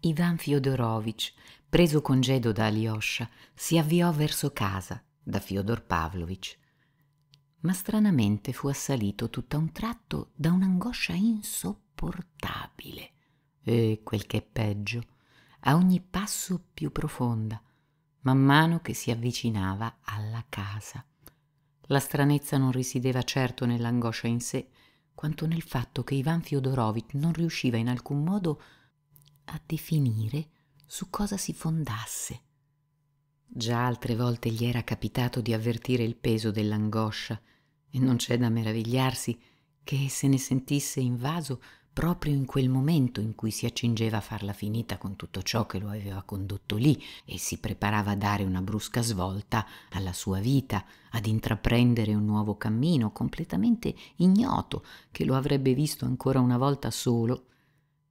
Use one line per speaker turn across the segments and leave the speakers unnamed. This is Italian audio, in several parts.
Ivan Fyodorovich, preso congedo da Alyosha, si avviò verso casa da Fyodor Pavlovich. Ma stranamente fu assalito tutt'a un tratto da un'angoscia insopportabile e, quel che è peggio, a ogni passo più profonda, man mano che si avvicinava alla casa. La stranezza non risideva certo nell'angoscia in sé, quanto nel fatto che Ivan Fyodorovich non riusciva in alcun modo a a definire su cosa si fondasse. Già altre volte gli era capitato di avvertire il peso dell'angoscia e non c'è da meravigliarsi che se ne sentisse invaso proprio in quel momento in cui si accingeva a farla finita con tutto ciò che lo aveva condotto lì e si preparava a dare una brusca svolta alla sua vita, ad intraprendere un nuovo cammino completamente ignoto che lo avrebbe visto ancora una volta solo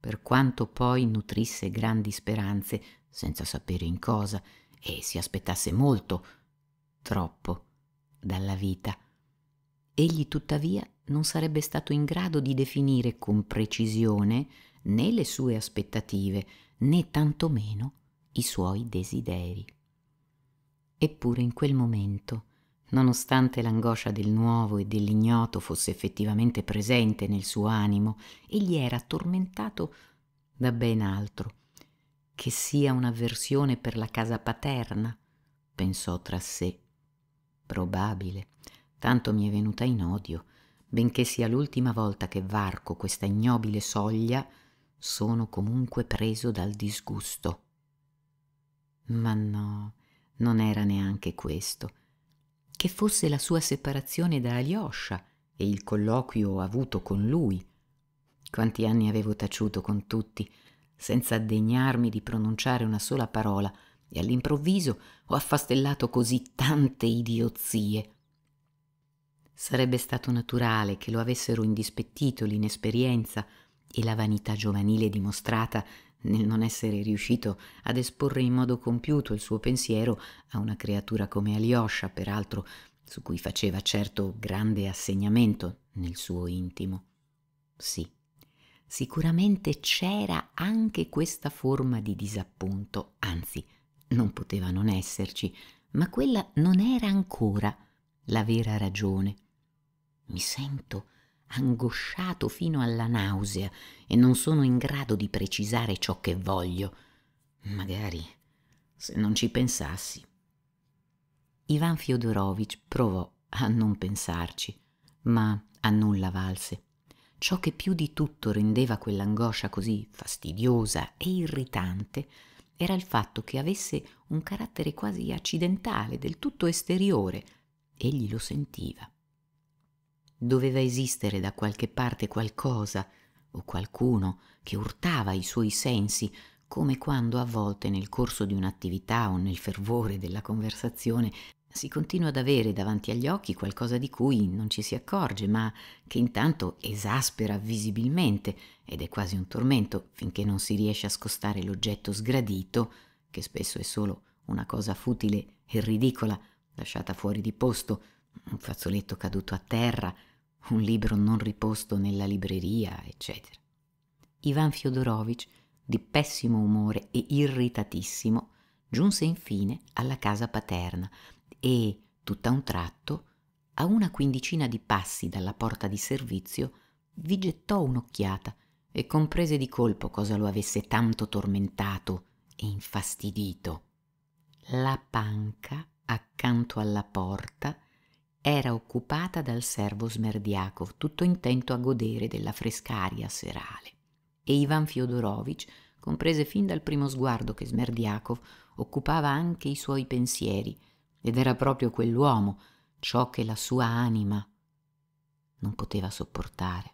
per quanto poi nutrisse grandi speranze, senza sapere in cosa, e si aspettasse molto, troppo, dalla vita. Egli tuttavia non sarebbe stato in grado di definire con precisione né le sue aspettative, né tantomeno i suoi desideri. Eppure in quel momento Nonostante l'angoscia del nuovo e dell'ignoto fosse effettivamente presente nel suo animo, egli era tormentato da ben altro. Che sia un'avversione per la casa paterna, pensò tra sé. Probabile, tanto mi è venuta in odio, benché sia l'ultima volta che varco questa ignobile soglia, sono comunque preso dal disgusto. Ma no, non era neanche questo che fosse la sua separazione da Alyosha e il colloquio avuto con lui. Quanti anni avevo taciuto con tutti, senza degnarmi di pronunciare una sola parola, e all'improvviso ho affastellato così tante idiozie. Sarebbe stato naturale che lo avessero indispettito l'inesperienza e la vanità giovanile dimostrata nel non essere riuscito ad esporre in modo compiuto il suo pensiero a una creatura come Alyosha, peraltro, su cui faceva certo grande assegnamento nel suo intimo. Sì, sicuramente c'era anche questa forma di disappunto, anzi, non poteva non esserci, ma quella non era ancora la vera ragione. Mi sento angosciato fino alla nausea e non sono in grado di precisare ciò che voglio. Magari se non ci pensassi. Ivan Fiodorovich provò a non pensarci, ma a nulla valse. Ciò che più di tutto rendeva quell'angoscia così fastidiosa e irritante era il fatto che avesse un carattere quasi accidentale, del tutto esteriore. Egli lo sentiva. Doveva esistere da qualche parte qualcosa o qualcuno che urtava i suoi sensi, come quando a volte nel corso di un'attività o nel fervore della conversazione si continua ad avere davanti agli occhi qualcosa di cui non ci si accorge, ma che intanto esaspera visibilmente ed è quasi un tormento finché non si riesce a scostare l'oggetto sgradito, che spesso è solo una cosa futile e ridicola, lasciata fuori di posto, un fazzoletto caduto a terra, un libro non riposto nella libreria, eccetera. Ivan Fyodorovich, di pessimo umore e irritatissimo, giunse infine alla casa paterna e, tutta un tratto, a una quindicina di passi dalla porta di servizio, vi gettò un'occhiata e comprese di colpo cosa lo avesse tanto tormentato e infastidito. La panca accanto alla porta era occupata dal servo Smerdiakov, tutto intento a godere della frescaria serale. E Ivan Fiodorovich comprese fin dal primo sguardo che Smerdiakov occupava anche i suoi pensieri, ed era proprio quell'uomo ciò che la sua anima non poteva sopportare.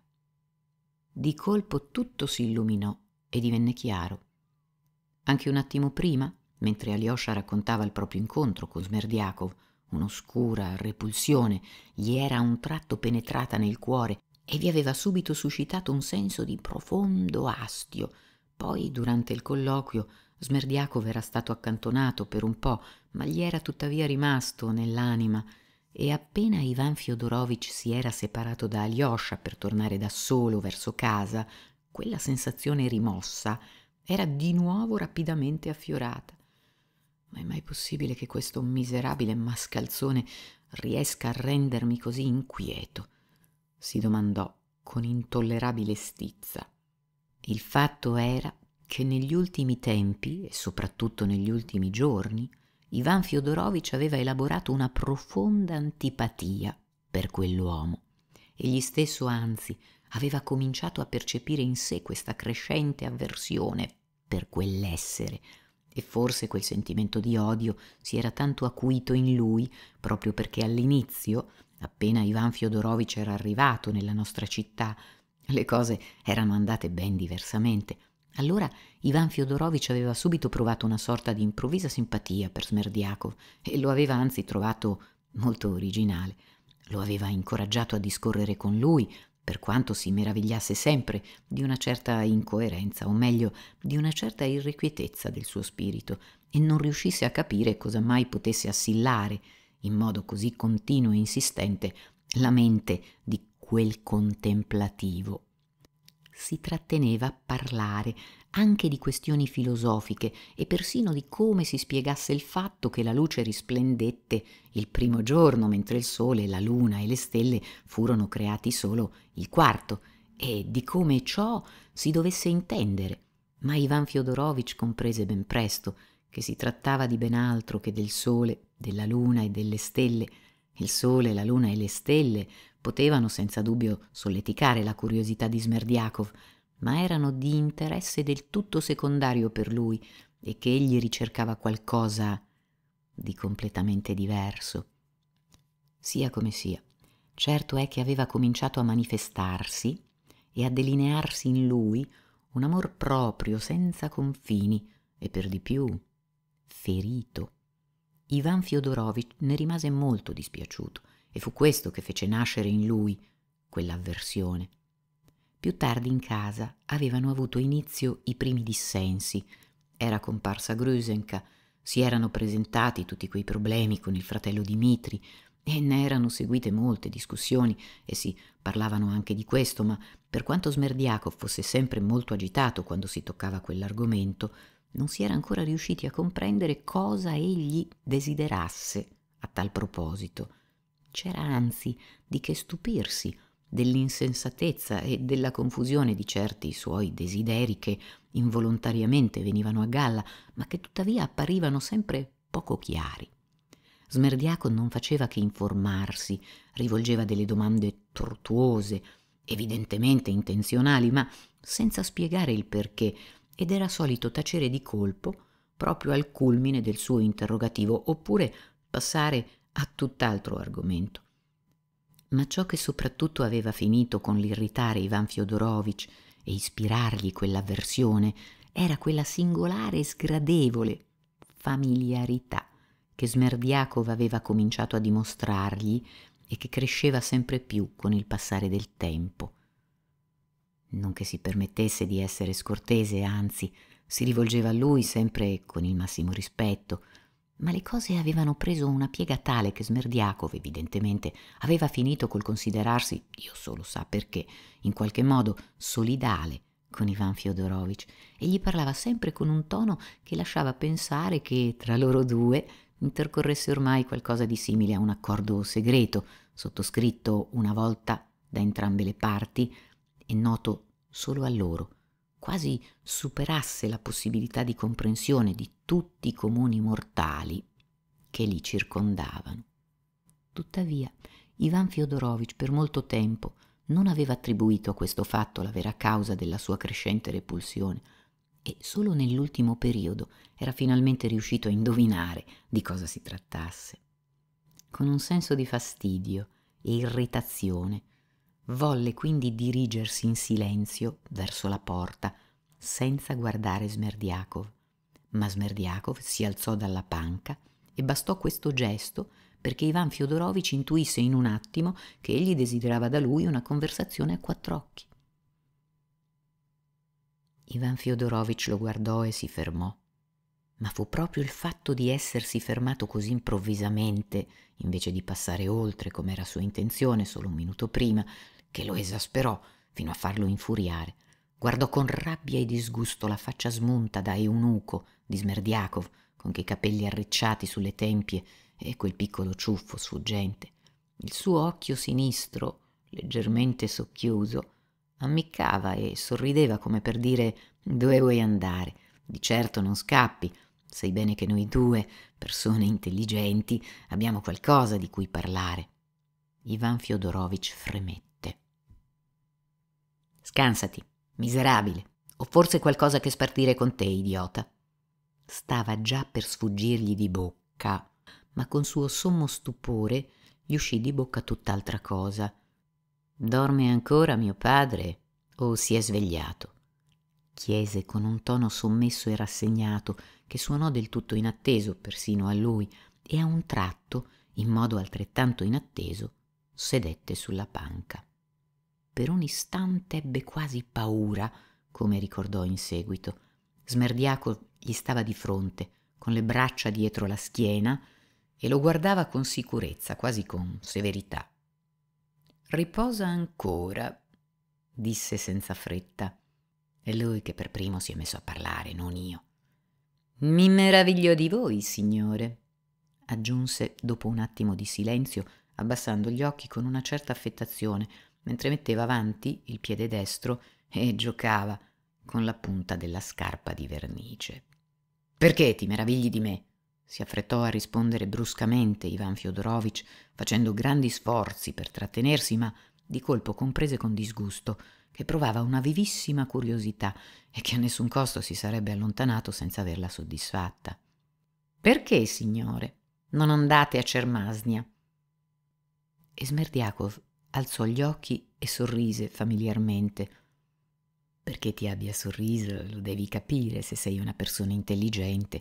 Di colpo tutto si illuminò e divenne chiaro. Anche un attimo prima, mentre Alyosha raccontava il proprio incontro con Smerdiakov, Un'oscura repulsione gli era a un tratto penetrata nel cuore e vi aveva subito suscitato un senso di profondo astio. Poi, durante il colloquio, Smerdiakov era stato accantonato per un po', ma gli era tuttavia rimasto nell'anima e appena Ivan Fiodorovich si era separato da Alyosha per tornare da solo verso casa, quella sensazione rimossa era di nuovo rapidamente affiorata. Ma è mai possibile che questo miserabile mascalzone riesca a rendermi così inquieto? si domandò con intollerabile stizza. Il fatto era che negli ultimi tempi, e soprattutto negli ultimi giorni, Ivan Fiodorovich aveva elaborato una profonda antipatia per quell'uomo. Egli stesso, anzi, aveva cominciato a percepire in sé questa crescente avversione per quell'essere e forse quel sentimento di odio si era tanto acuito in lui proprio perché all'inizio, appena Ivan Fiodorovich era arrivato nella nostra città, le cose erano andate ben diversamente. Allora Ivan Fiodorovich aveva subito provato una sorta di improvvisa simpatia per Smerdiakov e lo aveva anzi trovato molto originale. Lo aveva incoraggiato a discorrere con lui, per quanto si meravigliasse sempre di una certa incoerenza, o meglio, di una certa irrequietezza del suo spirito, e non riuscisse a capire cosa mai potesse assillare, in modo così continuo e insistente, la mente di quel contemplativo si tratteneva a parlare anche di questioni filosofiche e persino di come si spiegasse il fatto che la luce risplendette il primo giorno mentre il sole, la luna e le stelle furono creati solo il quarto e di come ciò si dovesse intendere. Ma Ivan Fiodorovich comprese ben presto che si trattava di ben altro che del sole, della luna e delle stelle. Il sole, la luna e le stelle Potevano senza dubbio solleticare la curiosità di Smerdiakov, ma erano di interesse del tutto secondario per lui e che egli ricercava qualcosa di completamente diverso. Sia come sia, certo è che aveva cominciato a manifestarsi e a delinearsi in lui un amor proprio senza confini e per di più ferito. Ivan Fiodorovich ne rimase molto dispiaciuto e fu questo che fece nascere in lui quell'avversione. Più tardi in casa avevano avuto inizio i primi dissensi. Era comparsa Grusenka, si erano presentati tutti quei problemi con il fratello Dimitri e ne erano seguite molte discussioni e si parlavano anche di questo, ma per quanto Smerdiaco fosse sempre molto agitato quando si toccava quell'argomento, non si era ancora riusciti a comprendere cosa egli desiderasse a tal proposito c'era anzi di che stupirsi dell'insensatezza e della confusione di certi suoi desideri che involontariamente venivano a galla, ma che tuttavia apparivano sempre poco chiari. Smerdiaco non faceva che informarsi, rivolgeva delle domande tortuose, evidentemente intenzionali, ma senza spiegare il perché, ed era solito tacere di colpo proprio al culmine del suo interrogativo, oppure passare a tutt'altro argomento. Ma ciò che soprattutto aveva finito con l'irritare Ivan Fiodorovich e ispirargli quell'avversione era quella singolare e sgradevole familiarità che Smerdiakov aveva cominciato a dimostrargli e che cresceva sempre più con il passare del tempo. Non che si permettesse di essere scortese, anzi, si rivolgeva a lui sempre con il massimo rispetto, ma le cose avevano preso una piega tale che Smerdiakov, evidentemente, aveva finito col considerarsi, Dio solo sa perché, in qualche modo solidale con Ivan Fyodorovich e gli parlava sempre con un tono che lasciava pensare che tra loro due intercorresse ormai qualcosa di simile a un accordo segreto, sottoscritto una volta da entrambe le parti e noto solo a loro quasi superasse la possibilità di comprensione di tutti i comuni mortali che li circondavano. Tuttavia, Ivan Fyodorovich per molto tempo non aveva attribuito a questo fatto la vera causa della sua crescente repulsione e solo nell'ultimo periodo era finalmente riuscito a indovinare di cosa si trattasse. Con un senso di fastidio e irritazione Volle quindi dirigersi in silenzio verso la porta, senza guardare Smerdiakov. Ma Smerdiakov si alzò dalla panca e bastò questo gesto perché Ivan Fiodorovich intuisse in un attimo che egli desiderava da lui una conversazione a quattro occhi. Ivan Fiodorovich lo guardò e si fermò. Ma fu proprio il fatto di essersi fermato così improvvisamente, invece di passare oltre come era sua intenzione solo un minuto prima, che lo esasperò fino a farlo infuriare. Guardò con rabbia e disgusto la faccia smunta da eunuco di Smerdiakov, con quei capelli arricciati sulle tempie e quel piccolo ciuffo sfuggente. Il suo occhio sinistro, leggermente socchiuso, ammiccava e sorrideva come per dire dove vuoi andare. Di certo non scappi, sai bene che noi due, persone intelligenti, abbiamo qualcosa di cui parlare. Ivan Fiodorovich fremette. Scansati, miserabile. Ho forse qualcosa che spartire con te, idiota. Stava già per sfuggirgli di bocca, ma con suo sommo stupore gli uscì di bocca tutt'altra cosa. Dorme ancora mio padre o si è svegliato? chiese con un tono sommesso e rassegnato che suonò del tutto inatteso persino a lui e a un tratto, in modo altrettanto inatteso, sedette sulla panca. Per un istante ebbe quasi paura, come ricordò in seguito. Smerdiaco gli stava di fronte, con le braccia dietro la schiena, e lo guardava con sicurezza, quasi con severità. Riposa ancora, disse senza fretta. È lui che per primo si è messo a parlare, non io. Mi meraviglio di voi, signore, aggiunse dopo un attimo di silenzio, abbassando gli occhi con una certa affettazione, mentre metteva avanti il piede destro e giocava con la punta della scarpa di vernice. Perché ti meravigli di me? si affrettò a rispondere bruscamente Ivan Fiodorovitch, facendo grandi sforzi per trattenersi, ma di colpo comprese con disgusto che provava una vivissima curiosità e che a nessun costo si sarebbe allontanato senza averla soddisfatta. Perché, signore, non andate a Cermasnia? E Smerdiakov alzò gli occhi e sorrise familiarmente. Perché ti abbia sorriso lo devi capire se sei una persona intelligente,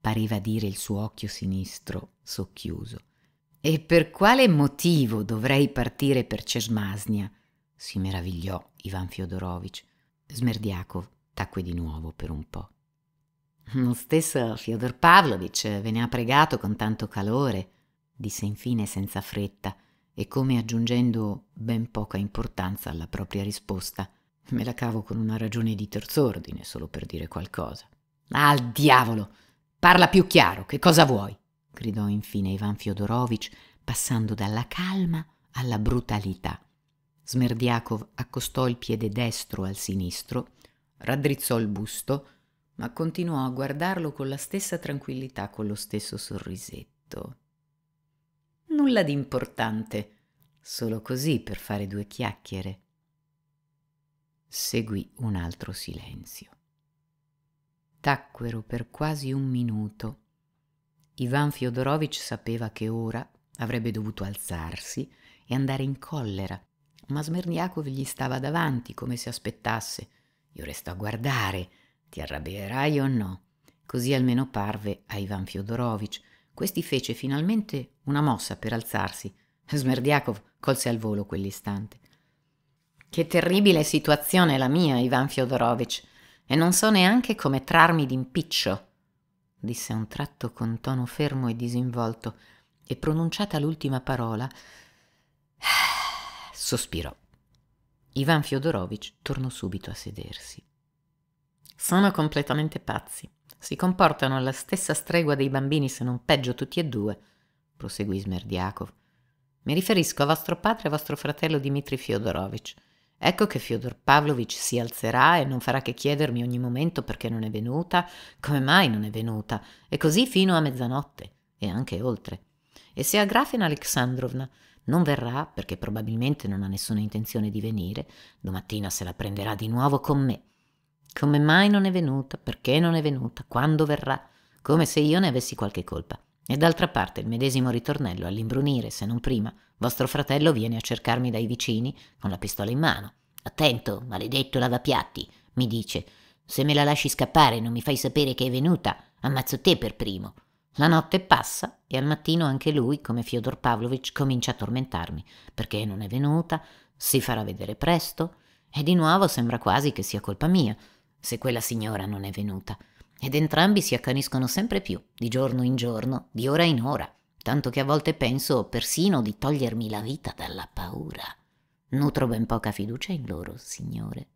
pareva dire il suo occhio sinistro socchiuso. E per quale motivo dovrei partire per Cesmasnia? si meravigliò Ivan Fiodorovich. Smerdiakov tacque di nuovo per un po'. Lo stesso Fyodor Pavlovich ve ne ha pregato con tanto calore, disse infine senza fretta, e come aggiungendo ben poca importanza alla propria risposta. Me la cavo con una ragione di terz'ordine solo per dire qualcosa. Al diavolo! Parla più chiaro, che cosa vuoi? gridò infine Ivan Fiodorovich, passando dalla calma alla brutalità. Smerdiakov accostò il piede destro al sinistro, raddrizzò il busto, ma continuò a guardarlo con la stessa tranquillità, con lo stesso sorrisetto nulla di importante, solo così per fare due chiacchiere. Seguì un altro silenzio. Tacquero per quasi un minuto. Ivan Fiodorovich sapeva che ora avrebbe dovuto alzarsi e andare in collera, ma Smerniakov gli stava davanti come se aspettasse. Io resto a guardare, ti arrabbierai o no? Così almeno parve a Ivan Fiodorovich, questi fece finalmente una mossa per alzarsi. Smerdiakov colse al volo quell'istante. Che terribile situazione la mia, Ivan Fyodorovich, e non so neanche come trarmi d'impiccio, disse a un tratto con tono fermo e disinvolto, e pronunciata l'ultima parola, sospirò. Ivan Fyodorovich tornò subito a sedersi. Sono completamente pazzi. Si comportano alla stessa stregua dei bambini, se non peggio tutti e due, proseguì Smerdiakov. Mi riferisco a vostro padre e a vostro fratello Dmitri Fyodorovich. Ecco che Fyodor Pavlovich si alzerà e non farà che chiedermi ogni momento perché non è venuta, come mai non è venuta, e così fino a mezzanotte e anche oltre. E se Agrafena Grafina Alexandrovna non verrà, perché probabilmente non ha nessuna intenzione di venire, domattina se la prenderà di nuovo con me come mai non è venuta? Perché non è venuta? Quando verrà? Come se io ne avessi qualche colpa. E d'altra parte il medesimo ritornello all'imbrunire, se non prima, vostro fratello viene a cercarmi dai vicini con la pistola in mano. Attento, maledetto lavapiatti, mi dice. Se me la lasci scappare e non mi fai sapere che è venuta, ammazzo te per primo. La notte passa e al mattino anche lui, come Fyodor Pavlovich, comincia a tormentarmi, perché non è venuta, si farà vedere presto, e di nuovo sembra quasi che sia colpa mia, se quella signora non è venuta, ed entrambi si accaniscono sempre più, di giorno in giorno, di ora in ora, tanto che a volte penso persino di togliermi la vita dalla paura. Nutro ben poca fiducia in loro, signore.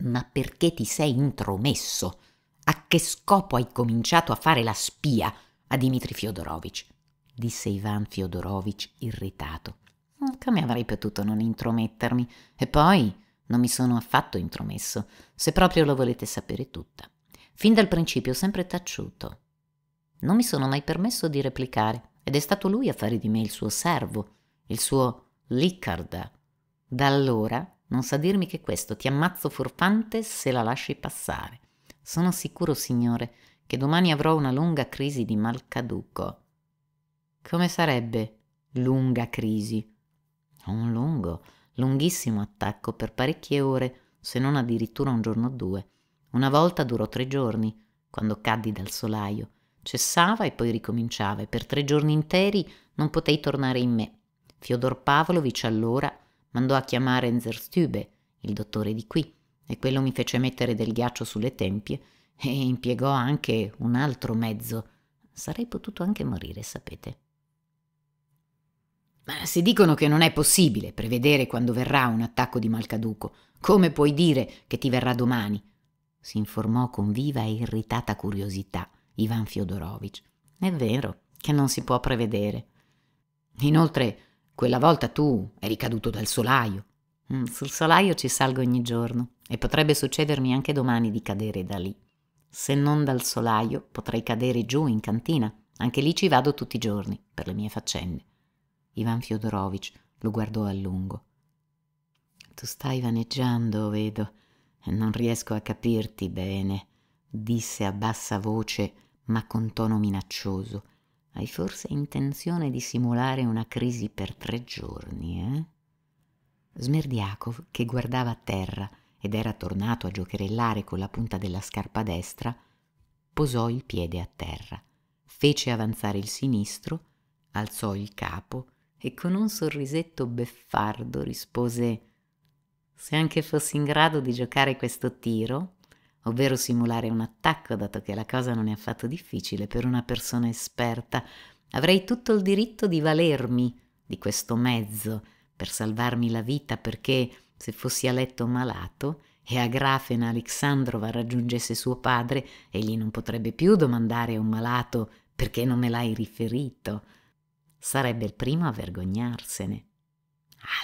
Ma perché ti sei intromesso? A che scopo hai cominciato a fare la spia a Dimitri Fiodorovich? disse Ivan Fiodorovich irritato. Mm, come avrei potuto non intromettermi? E poi non mi sono affatto intromesso, se proprio lo volete sapere tutta. Fin dal principio ho sempre taciuto. Non mi sono mai permesso di replicare, ed è stato lui a fare di me il suo servo, il suo liccarda. Da allora non sa dirmi che questo ti ammazzo furfante se la lasci passare. Sono sicuro, signore, che domani avrò una lunga crisi di malcaduco. Come sarebbe lunga crisi? Un lungo, Lunghissimo attacco per parecchie ore, se non addirittura un giorno o due. Una volta durò tre giorni, quando caddi dal solaio. Cessava e poi ricominciava e per tre giorni interi non potei tornare in me. Fiodor Pavlovich allora mandò a chiamare Enzerstübe, il dottore di qui, e quello mi fece mettere del ghiaccio sulle tempie e impiegò anche un altro mezzo. Sarei potuto anche morire, sapete. Ma se dicono che non è possibile prevedere quando verrà un attacco di malcaduco, come puoi dire che ti verrà domani? si informò con viva e irritata curiosità Ivan Fiodorovich. È vero che non si può prevedere. Inoltre, quella volta tu eri caduto dal solaio. Mm, sul solaio ci salgo ogni giorno e potrebbe succedermi anche domani di cadere da lì. Se non dal solaio, potrei cadere giù in cantina. Anche lì ci vado tutti i giorni per le mie faccende. Ivan Fyodorovich lo guardò a lungo. Tu stai vaneggiando, vedo, e non riesco a capirti bene, disse a bassa voce, ma con tono minaccioso. Hai forse intenzione di simulare una crisi per tre giorni, eh? Smerdiakov, che guardava a terra ed era tornato a giocherellare con la punta della scarpa destra, posò il piede a terra, fece avanzare il sinistro, alzò il capo e con un sorrisetto beffardo rispose Se anche fossi in grado di giocare questo tiro, ovvero simulare un attacco, dato che la cosa non è affatto difficile per una persona esperta, avrei tutto il diritto di valermi di questo mezzo per salvarmi la vita perché se fossi a letto malato e a Grafena Alexandrova raggiungesse suo padre, egli non potrebbe più domandare a un malato perché non me l'hai riferito Sarebbe il primo a vergognarsene.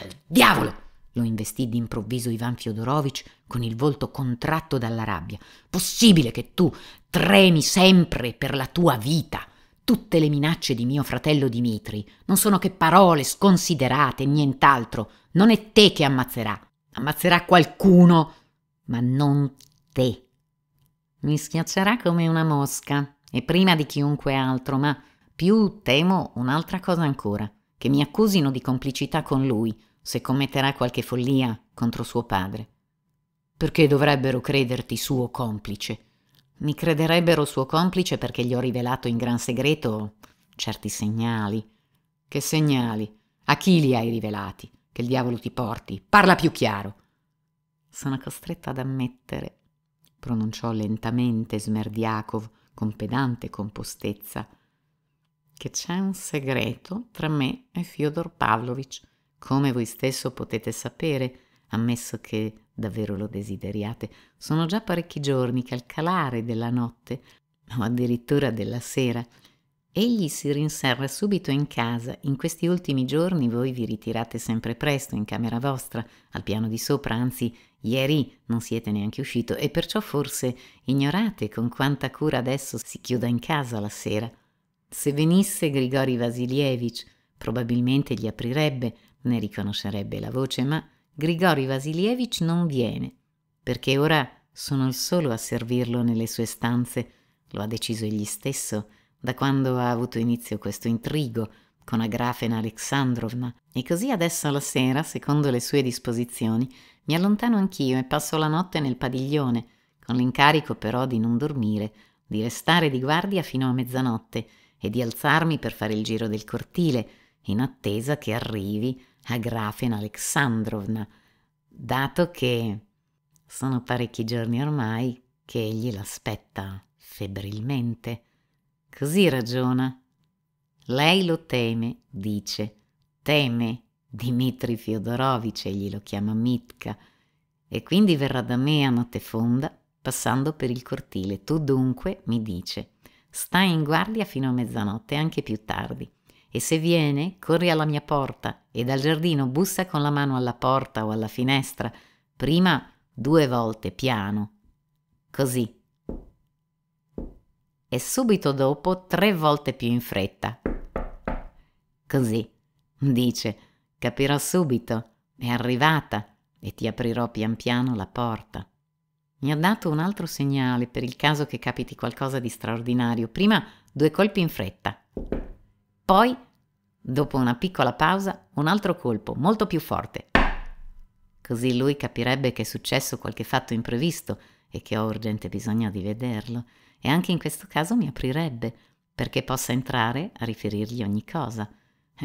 Al diavolo! lo investì d'improvviso Ivan Fiodorovitch con il volto contratto dalla rabbia. Possibile che tu tremi sempre per la tua vita? Tutte le minacce di mio fratello Dimitri non sono che parole sconsiderate, nient'altro. Non è te che ammazzerà. Ammazzerà qualcuno, ma non te. Mi schiaccerà come una mosca, e prima di chiunque altro, ma più temo un'altra cosa ancora, che mi accusino di complicità con lui se commetterà qualche follia contro suo padre. Perché dovrebbero crederti suo complice? Mi crederebbero suo complice perché gli ho rivelato in gran segreto certi segnali. Che segnali? A chi li hai rivelati? Che il diavolo ti porti? Parla più chiaro. Sono costretta ad ammettere, pronunciò lentamente Smerdiakov con pedante compostezza, che c'è un segreto tra me e Fyodor Pavlovich, come voi stesso potete sapere, ammesso che davvero lo desideriate. Sono già parecchi giorni che al calare della notte, o addirittura della sera, egli si rinserra subito in casa. In questi ultimi giorni voi vi ritirate sempre presto in camera vostra, al piano di sopra, anzi Ieri non siete neanche uscito e perciò forse ignorate con quanta cura adesso si chiuda in casa la sera. Se venisse Grigori Vasilievich, probabilmente gli aprirebbe, ne riconoscerebbe la voce, ma Grigori Vasilievich non viene, perché ora sono il solo a servirlo nelle sue stanze, lo ha deciso egli stesso, da quando ha avuto inizio questo intrigo con Agrafena Alexandrovna. E così adesso alla sera, secondo le sue disposizioni, mi allontano anch'io e passo la notte nel padiglione, con l'incarico però di non dormire, di restare di guardia fino a mezzanotte e di alzarmi per fare il giro del cortile, in attesa che arrivi Agrafena Alexandrovna, dato che sono parecchi giorni ormai che egli l'aspetta febbrilmente. Così ragiona. Lei lo teme, dice. Teme Dimitri Fiodorovich, egli lo chiama Mitka, e quindi verrà da me a notte fonda, passando per il cortile. Tu dunque, mi dice, sta in guardia fino a mezzanotte, anche più tardi. E se viene, corri alla mia porta e dal giardino bussa con la mano alla porta o alla finestra, prima due volte piano, così. E subito dopo tre volte più in fretta. Così, dice, capirò subito, è arrivata e ti aprirò pian piano la porta mi ha dato un altro segnale per il caso che capiti qualcosa di straordinario. Prima due colpi in fretta, poi, dopo una piccola pausa, un altro colpo, molto più forte. Così lui capirebbe che è successo qualche fatto imprevisto e che ho urgente bisogno di vederlo, e anche in questo caso mi aprirebbe, perché possa entrare a riferirgli ogni cosa.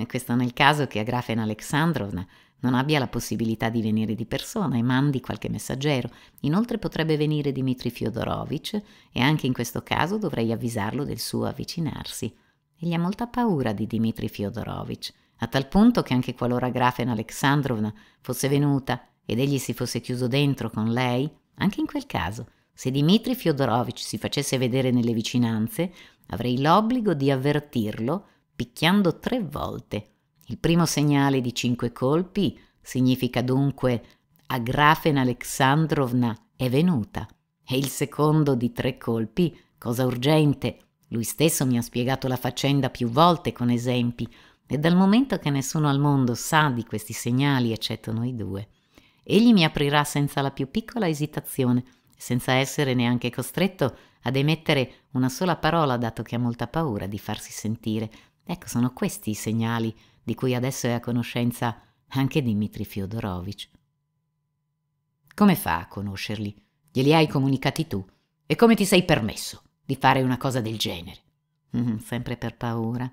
Questo nel caso che a Agrafena Alexandrovna non abbia la possibilità di venire di persona e mandi qualche messaggero. Inoltre potrebbe venire Dmitri Fyodorovich e anche in questo caso dovrei avvisarlo del suo avvicinarsi. Egli ha molta paura di Dmitri Fyodorovich, a tal punto che anche qualora Grafen Alexandrovna fosse venuta ed egli si fosse chiuso dentro con lei, anche in quel caso, se Dmitri Fyodorovich si facesse vedere nelle vicinanze, avrei l'obbligo di avvertirlo picchiando tre volte il primo segnale di cinque colpi significa dunque Agrafena Alexandrovna è venuta e il secondo di tre colpi cosa urgente. Lui stesso mi ha spiegato la faccenda più volte con esempi e dal momento che nessuno al mondo sa di questi segnali eccetto noi due, egli mi aprirà senza la più piccola esitazione, senza essere neanche costretto ad emettere una sola parola dato che ha molta paura di farsi sentire. Ecco, sono questi i segnali di cui adesso è a conoscenza anche Dmitri Fyodorovich. Come fa a conoscerli? Glieli hai comunicati tu? E come ti sei permesso di fare una cosa del genere? Mm, sempre per paura.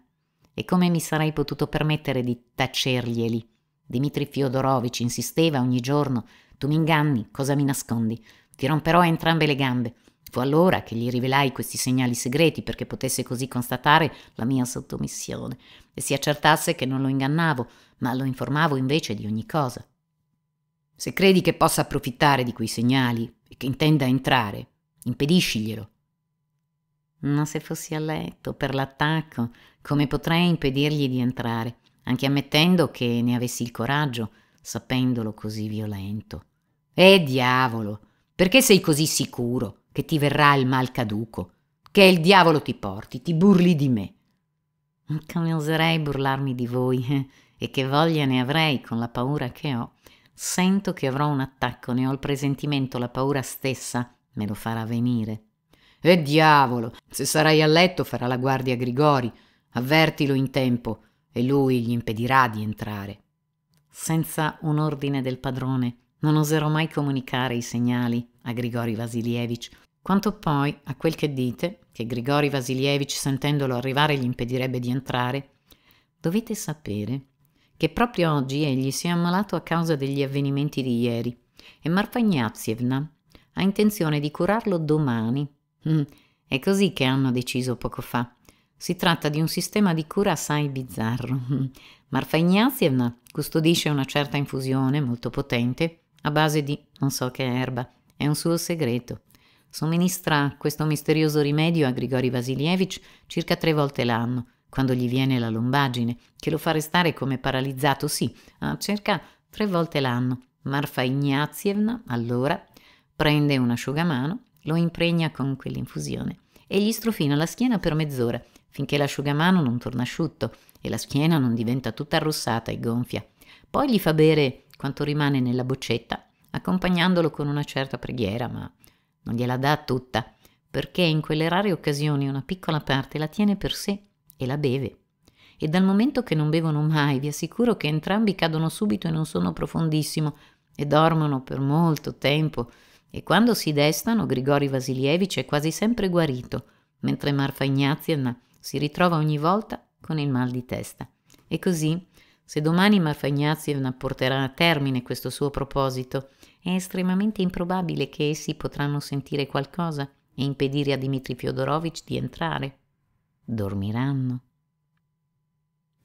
E come mi sarei potuto permettere di tacerglieli? Dmitri Fyodorovich insisteva ogni giorno. Tu mi inganni, cosa mi nascondi? Ti romperò entrambe le gambe. Fu allora che gli rivelai questi segnali segreti perché potesse così constatare la mia sottomissione e si accertasse che non lo ingannavo, ma lo informavo invece di ogni cosa. Se credi che possa approfittare di quei segnali e che intenda entrare, impedisciglielo. Ma se fossi a letto per l'attacco, come potrei impedirgli di entrare, anche ammettendo che ne avessi il coraggio, sapendolo così violento? E eh, diavolo, perché sei così sicuro? che ti verrà il mal caduco, che il diavolo ti porti, ti burli di me. Come oserei burlarmi di voi eh? e che voglia ne avrei con la paura che ho. Sento che avrò un attacco, ne ho il presentimento, la paura stessa me lo farà venire. E diavolo, se sarai a letto farà la guardia a Grigori, avvertilo in tempo e lui gli impedirà di entrare. Senza un ordine del padrone, non oserò mai comunicare i segnali a Grigori Vasilievich quanto poi a quel che dite, che Grigori Vasilievich sentendolo arrivare gli impedirebbe di entrare, dovete sapere che proprio oggi egli si è ammalato a causa degli avvenimenti di ieri e Marfa Ignazievna ha intenzione di curarlo domani. Mm, è così che hanno deciso poco fa. Si tratta di un sistema di cura assai bizzarro. Mm, Marfa Ignazievna custodisce una certa infusione molto potente a base di non so che erba. È un suo segreto. Somministra questo misterioso rimedio a Grigori Vasilievich circa tre volte l'anno, quando gli viene la lombagine, che lo fa restare come paralizzato, sì, circa tre volte l'anno. Marfa Ignazievna, allora, prende un asciugamano, lo impregna con quell'infusione e gli strofina la schiena per mezz'ora, finché l'asciugamano non torna asciutto e la schiena non diventa tutta arrossata e gonfia. Poi gli fa bere quanto rimane nella boccetta, accompagnandolo con una certa preghiera, ma non gliela dà tutta, perché in quelle rare occasioni una piccola parte la tiene per sé e la beve. E dal momento che non bevono mai, vi assicuro che entrambi cadono subito in un sonno profondissimo e dormono per molto tempo. E quando si destano, Grigori Vasilievich è quasi sempre guarito, mentre Marfa Ignazievna si ritrova ogni volta con il mal di testa. E così, se domani Marfa Ignazievna porterà a termine questo suo proposito è estremamente improbabile che essi potranno sentire qualcosa e impedire a Dmitri Fiodorovich di entrare. Dormiranno.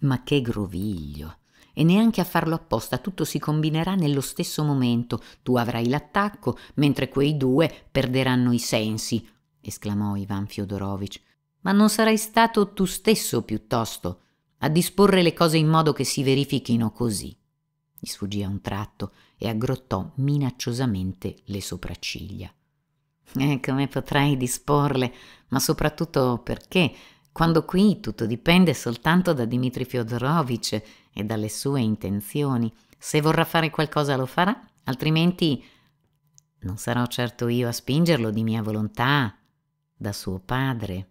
Ma che groviglio! E neanche a farlo apposta, tutto si combinerà nello stesso momento. Tu avrai l'attacco, mentre quei due perderanno i sensi, esclamò Ivan Fiodorovich. Ma non sarai stato tu stesso piuttosto a disporre le cose in modo che si verifichino così. Gli sfuggì a un tratto e aggrottò minacciosamente le sopracciglia. E eh, come potrei disporle, ma soprattutto perché, quando qui tutto dipende soltanto da Dimitri Fyodorovich e dalle sue intenzioni. Se vorrà fare qualcosa lo farà, altrimenti non sarò certo io a spingerlo di mia volontà, da suo padre.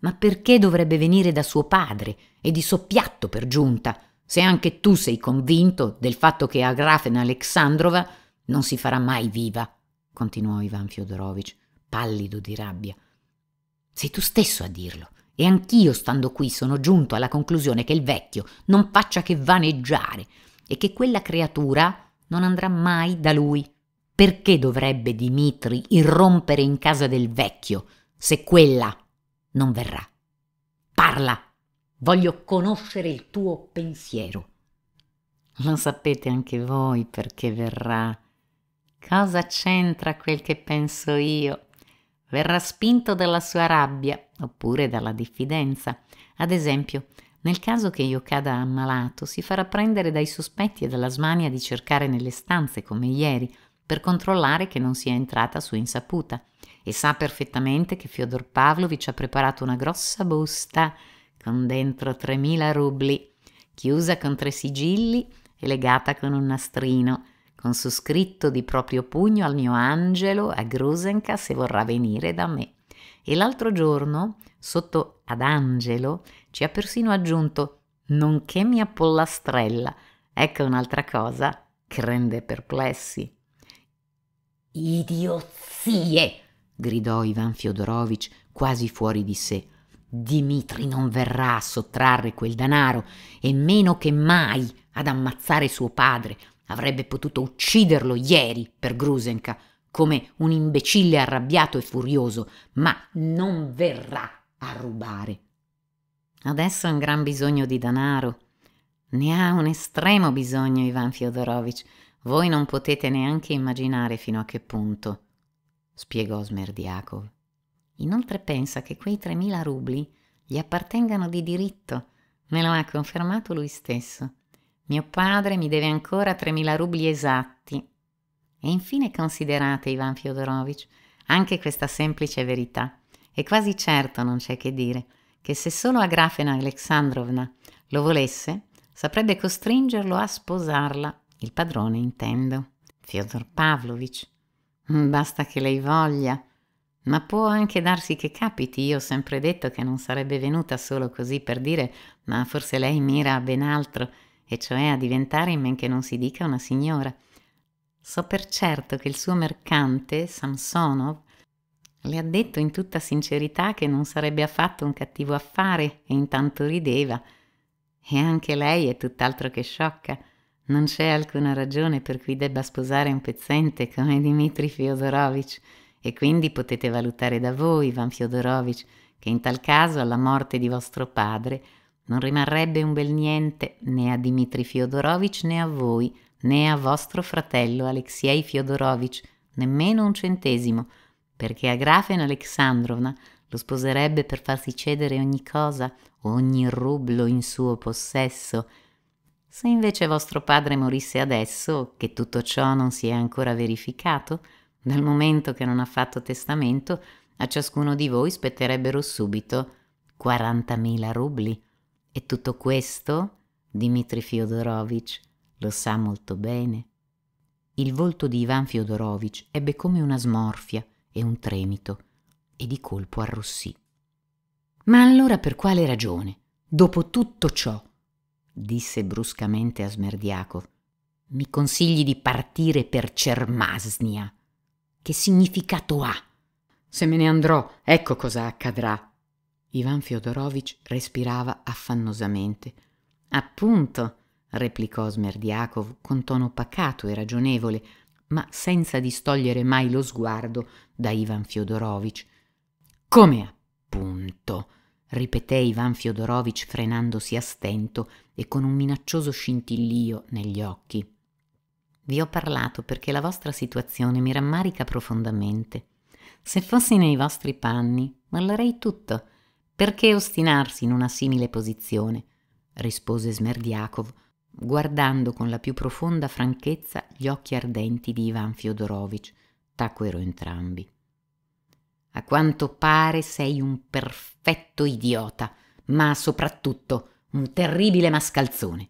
Ma perché dovrebbe venire da suo padre e di soppiatto per giunta? Se anche tu sei convinto del fatto che Agrafena Alexandrova non si farà mai viva, continuò Ivan Fyodorovich, pallido di rabbia. Sei tu stesso a dirlo. E anch'io, stando qui, sono giunto alla conclusione che il vecchio non faccia che vaneggiare e che quella creatura non andrà mai da lui. Perché dovrebbe Dimitri irrompere in casa del vecchio se quella non verrà? Parla! Voglio conoscere il tuo pensiero. Lo sapete anche voi perché verrà. Cosa c'entra quel che penso io? Verrà spinto dalla sua rabbia oppure dalla diffidenza. Ad esempio, nel caso che io cada ammalato, si farà prendere dai sospetti e dalla smania di cercare nelle stanze come ieri per controllare che non sia entrata a sua insaputa e sa perfettamente che Fyodor Pavlovich ha preparato una grossa busta con dentro 3.000 rubli, chiusa con tre sigilli e legata con un nastrino, con su scritto di proprio pugno al mio angelo a Grusenka se vorrà venire da me. E l'altro giorno, sotto ad angelo, ci ha persino aggiunto nonché mia pollastrella. Ecco un'altra cosa che rende perplessi. Idiozie! gridò Ivan Fiodorovich quasi fuori di sé. Dimitri non verrà a sottrarre quel denaro e meno che mai ad ammazzare suo padre. Avrebbe potuto ucciderlo ieri per Grusenka, come un imbecille arrabbiato e furioso, ma non verrà a rubare. Adesso ha un gran bisogno di denaro. Ne ha un estremo bisogno Ivan Fyodorovich. Voi non potete neanche immaginare fino a che punto, spiegò Smerdiakov. Inoltre pensa che quei 3.000 rubli gli appartengano di diritto, me lo ha confermato lui stesso. Mio padre mi deve ancora 3.000 rubli esatti. E infine considerate, Ivan Fyodorovich, anche questa semplice verità. E quasi certo non c'è che dire che se solo Agrafena Alexandrovna lo volesse, saprebbe costringerlo a sposarla, il padrone intendo. Fyodor Pavlovich. Basta che lei voglia. Ma può anche darsi che capiti, io ho sempre detto che non sarebbe venuta solo così per dire, ma forse lei mira a ben altro, e cioè a diventare in men che non si dica una signora. So per certo che il suo mercante, Samsonov, le ha detto in tutta sincerità che non sarebbe affatto un cattivo affare e intanto rideva. E anche lei è tutt'altro che sciocca. Non c'è alcuna ragione per cui debba sposare un pezzente come Dimitri Fyodorovich e quindi potete valutare da voi, Ivan Fyodorovich, che in tal caso alla morte di vostro padre non rimarrebbe un bel niente né a Dmitri Fyodorovich né a voi, né a vostro fratello Alexei Fyodorovich, nemmeno un centesimo, perché a Grafen Alexandrovna lo sposerebbe per farsi cedere ogni cosa, ogni rublo in suo possesso. Se invece vostro padre morisse adesso, che tutto ciò non si è ancora verificato, dal momento che non ha fatto testamento, a ciascuno di voi spetterebbero subito 40.000 rubli. E tutto questo, Dimitri Fiodorovich, lo sa molto bene. Il volto di Ivan Fiodorovich ebbe come una smorfia e un tremito, e di colpo arrossì. Ma allora per quale ragione, dopo tutto ciò, disse bruscamente a Smerdiakov, mi consigli di partire per Cermasnia? Che significato ha? Se me ne andrò, ecco cosa accadrà. Ivan Fyodorovich respirava affannosamente. Appunto, replicò Smerdiakov con tono pacato e ragionevole, ma senza distogliere mai lo sguardo da Ivan Fyodorovich. Come appunto? ripeté Ivan Fyodorovich frenandosi a stento e con un minaccioso scintillio negli occhi. Vi ho parlato perché la vostra situazione mi rammarica profondamente. Se fossi nei vostri panni, mollerei tutto. Perché ostinarsi in una simile posizione? rispose Smerdiakov, guardando con la più profonda franchezza gli occhi ardenti di Ivan Fiodorovich. Tacquero entrambi. A quanto pare sei un perfetto idiota, ma soprattutto un terribile mascalzone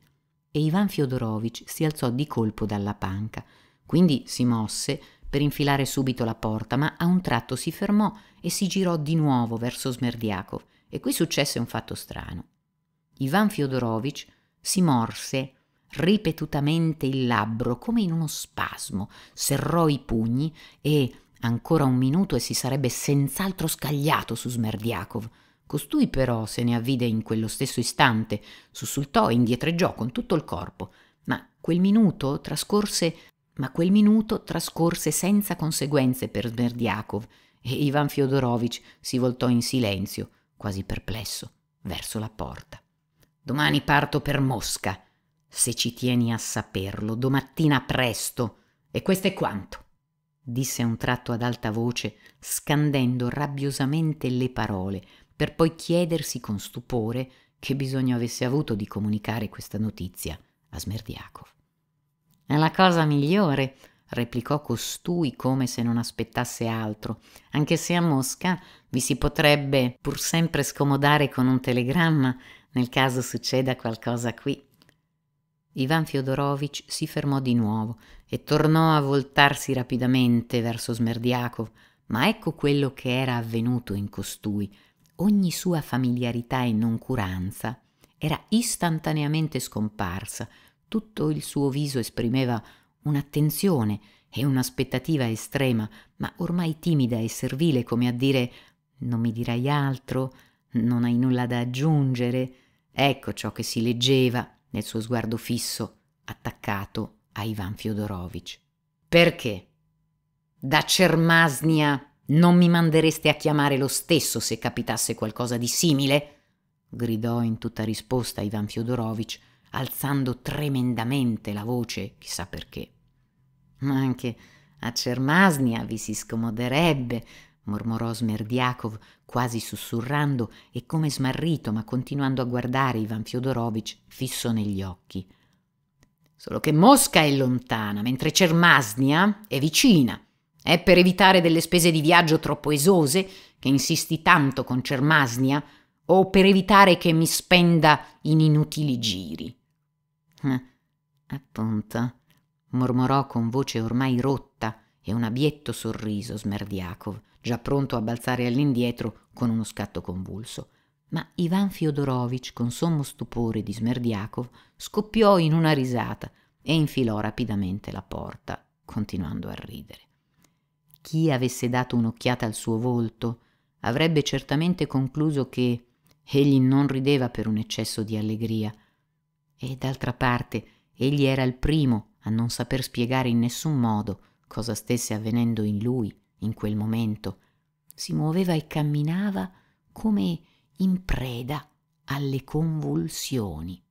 e Ivan Fyodorovich si alzò di colpo dalla panca. Quindi si mosse per infilare subito la porta, ma a un tratto si fermò e si girò di nuovo verso Smerdiakov. E qui successe un fatto strano. Ivan Fyodorovich si morse ripetutamente il labbro come in uno spasmo, serrò i pugni e ancora un minuto e si sarebbe senz'altro scagliato su Smerdiakov Costui però se ne avvide in quello stesso istante, sussultò e indietreggiò con tutto il corpo, ma quel minuto trascorse ma quel minuto trascorse senza conseguenze per Smerdiakov e Ivan Fiodorovich si voltò in silenzio, quasi perplesso, verso la porta. Domani parto per Mosca, se ci tieni a saperlo, domattina presto. E questo è quanto, disse a un tratto ad alta voce, scandendo rabbiosamente le parole, per poi chiedersi con stupore che bisogno avesse avuto di comunicare questa notizia a Smerdiakov. È la cosa migliore, replicò costui come se non aspettasse altro, anche se a Mosca vi si potrebbe pur sempre scomodare con un telegramma nel caso succeda qualcosa qui. Ivan Fyodorovich si fermò di nuovo e tornò a voltarsi rapidamente verso Smerdiakov, ma ecco quello che era avvenuto in costui, ogni sua familiarità e noncuranza era istantaneamente scomparsa, tutto il suo viso esprimeva un'attenzione e un'aspettativa estrema, ma ormai timida e servile come a dire non mi dirai altro, non hai nulla da aggiungere. Ecco ciò che si leggeva nel suo sguardo fisso, attaccato a Ivan Fiodorovich. Perché? Da Cermasnia non mi mandereste a chiamare lo stesso se capitasse qualcosa di simile? gridò in tutta risposta Ivan Fiodorovitch, alzando tremendamente la voce, chissà perché. Ma anche a Cermasnia vi si scomoderebbe, mormorò Smerdiakov, quasi sussurrando e come smarrito, ma continuando a guardare Ivan Fiodorovitch fisso negli occhi. Solo che Mosca è lontana, mentre Cermasnia è vicina. È per evitare delle spese di viaggio troppo esose che insisti tanto con Cermasnia o per evitare che mi spenda in inutili giri. Eh, appunto, mormorò con voce ormai rotta e un abietto sorriso Smerdiakov, già pronto a balzare all'indietro con uno scatto convulso. Ma Ivan Fiodorovich, con sommo stupore di Smerdiakov, scoppiò in una risata e infilò rapidamente la porta, continuando a ridere chi avesse dato un'occhiata al suo volto avrebbe certamente concluso che egli non rideva per un eccesso di allegria. E d'altra parte, egli era il primo a non saper spiegare in nessun modo cosa stesse avvenendo in lui in quel momento. Si muoveva e camminava come in preda alle convulsioni.